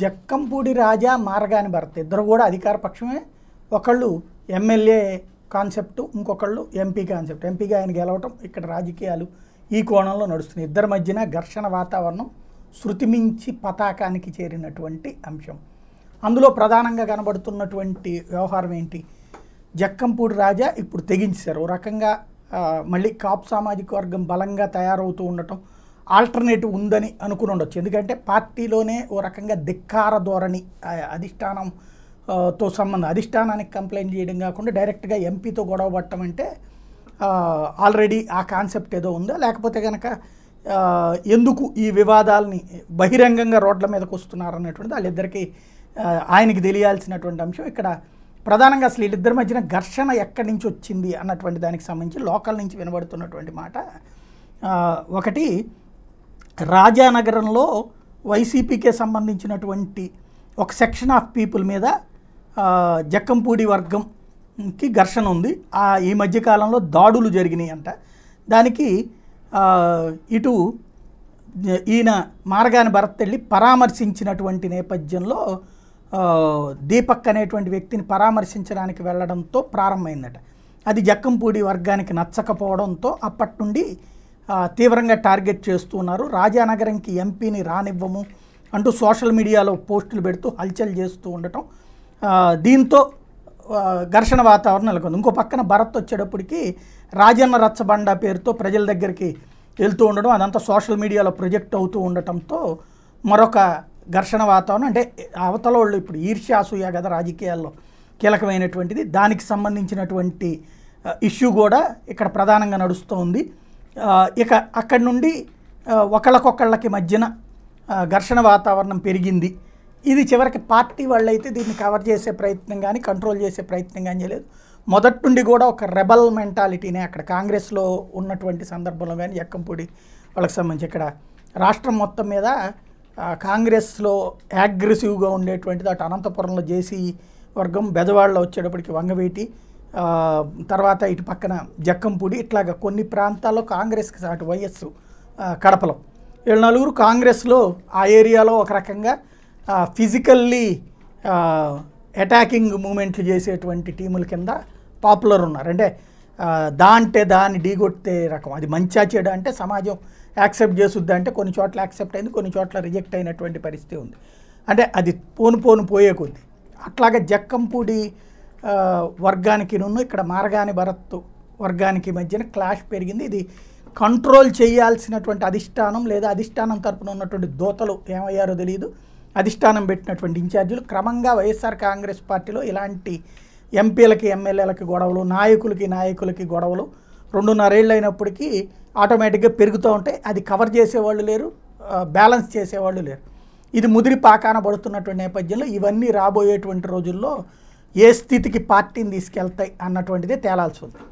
జక్కంపూడి రాజా మారగాని భర్త ఇద్దరు కూడా అధికార పక్షమే ఒకళ్ళు ఎమ్మెల్యే కాన్సెప్ట్ ఇంకొకళ్ళు ఎంపీ కాన్సెప్ట్ ఎంపీగా ఆయన గెలవటం ఇక్కడ రాజకీయాలు ఈ కోణంలో నడుస్తున్నాయి ఇద్దరి మధ్యన ఘర్షణ వాతావరణం శృతిమించి పతాకానికి చేరినటువంటి అంశం అందులో ప్రధానంగా కనబడుతున్నటువంటి వ్యవహారం ఏంటి జక్కంపూడి రాజా ఇప్పుడు తెగించారు ఓ రకంగా మళ్ళీ కాపు సామాజిక వర్గం బలంగా తయారవుతూ ఉండటం ఆల్టర్నేటివ్ ఉందని అనుకుని ఉండొచ్చు ఎందుకంటే పార్టీలోనే ఓ రకంగా ధిక్కార ధోరణి అధిష్టానం తో సంబంధం అధిష్టానానికి కంప్లైంట్ చేయడం కాకుండా డైరెక్ట్గా ఎంపీతో గొడవ పట్టడం అంటే ఆల్రెడీ ఆ కాన్సెప్ట్ ఏదో ఉందా లేకపోతే కనుక ఎందుకు ఈ వివాదాలని బహిరంగంగా రోడ్ల మీదకి వస్తున్నారు అన్నటువంటిది వాళ్ళిద్దరికీ ఆయనకి తెలియాల్సినటువంటి అంశం ఇక్కడ ప్రధానంగా అసలు వీళ్ళిద్దరి మధ్యన ఘర్షణ ఎక్కడి నుంచి వచ్చింది అన్నటువంటి దానికి సంబంధించి లోకల్ నుంచి వినబడుతున్నటువంటి మాట ఒకటి రాజానగరంలో వైసీపీకే సంబంధించినటువంటి ఒక సెక్షన్ ఆఫ్ పీపుల్ మీద జక్కంపూడి వర్గంకి ఘర్షణ ఉంది ఆ ఈ మధ్యకాలంలో దాడులు జరిగినాయి అంట దానికి ఇటు ఈయన మార్గాని భరత్ పరామర్శించినటువంటి నేపథ్యంలో దీపక్ అనేటువంటి వ్యక్తిని పరామర్శించడానికి వెళ్ళడంతో ప్రారంభమైందట అది జక్కంపూడి వర్గానికి నచ్చకపోవడంతో అప్పటి నుండి తీవ్రంగా టార్గెట్ చేస్తున్నారు రాజానగరంకి ఎంపీని రానివ్వము అంటూ సోషల్ మీడియాలో పోస్టులు పెడుతూ హల్చల్ చేస్తూ ఉండటం దీంతో ఘర్షణ వాతావరణం నెలకొంది ఇంకో పక్కన భరత్ వచ్చేటప్పటికి రాజన్న రచ్చబండ పేరుతో ప్రజల దగ్గరికి వెళ్తూ ఉండడం అదంతా సోషల్ మీడియాలో ప్రొజెక్ట్ అవుతూ ఉండటంతో మరొక ఘర్షణ వాతావరణం అంటే అవతల వాళ్ళు ఇప్పుడు ఈర్ష్యాసూయ కదా రాజకీయాల్లో కీలకమైనటువంటిది దానికి సంబంధించినటువంటి ఇష్యూ కూడా ఇక్కడ ప్రధానంగా నడుస్తూ ఉంది ఇక అక్కడి నుండి ఒకళ్ళకొకళ్ళకి మధ్యన ఘర్షణ వాతావరణం పెరిగింది ఇది చివరికి పార్టీ వాళ్ళైతే దీన్ని కవర్ చేసే ప్రయత్నం కానీ కంట్రోల్ చేసే ప్రయత్నం కానీ చేయలేదు మొదటి నుండి కూడా ఒక రెబల్ మెంటాలిటీనే అక్కడ కాంగ్రెస్లో ఉన్నటువంటి సందర్భంలో కానీ ఎక్కంపూడి వాళ్ళకి సంబంధించి ఇక్కడ రాష్ట్రం మొత్తం మీద కాంగ్రెస్లో అగ్రెసివ్గా ఉండేటువంటిది అటు అనంతపురంలో జేసీ వర్గం బెదవాళ్ళలో వచ్చేటప్పటికి వంగవీటి తర్వాత ఇటు పక్కన జక్కంపూడి ఇట్లాగా కొన్ని ప్రాంతాల్లో కాంగ్రెస్కి అటు వైఎస్ కడపలో ఏడు నలుగురు కాంగ్రెస్లో ఆ ఏరియాలో ఒక రకంగా ఫిజికల్లీ అటాకింగ్ మూమెంట్లు చేసేటువంటి టీముల కింద పాపులర్ ఉన్నారు అంటే దా అంటే దాన్ని ఢీగొట్టే రకం అది మంచి చెడు అంటే సమాజం యాక్సెప్ట్ చేస్తుంది అంటే కొన్ని చోట్ల యాక్సెప్ట్ అయింది కొన్ని చోట్ల రిజెక్ట్ అయినటువంటి పరిస్థితి ఉంది అంటే అది పోను పోను పోయే కొద్ది అట్లాగే జక్కంపూడి వర్గానికి నున్ను ఇక్కడ మార్గాని భరత్తు వర్గానికి మధ్యన క్లాష్ పెరిగింది ఇది కంట్రోల్ చేయాల్సినటువంటి అధిష్టానం లేదా అధిష్టానం తరపున ఉన్నటువంటి దోతలు ఏమయ్యారో తెలియదు అధిష్టానం పెట్టినటువంటి ఇన్ఛార్జీలు క్రమంగా వైఎస్ఆర్ కాంగ్రెస్ పార్టీలో ఇలాంటి ఎంపీలకి ఎమ్మెల్యేలకి గొడవలు నాయకులకి నాయకులకి గొడవలు రెండున్నరేళ్ళు అయినప్పటికీ ఆటోమేటిక్గా పెరుగుతూ ఉంటాయి అది కవర్ చేసేవాళ్ళు లేరు బ్యాలెన్స్ చేసేవాళ్ళు లేరు ఇది ముదిరి పాకాన పడుతున్నటువంటి నేపథ్యంలో ఇవన్నీ రాబోయేటువంటి రోజుల్లో ఏ స్థితికి పార్టీని తీసుకెళ్తాయి అన్నటువంటిది తేలాల్సి ఉంది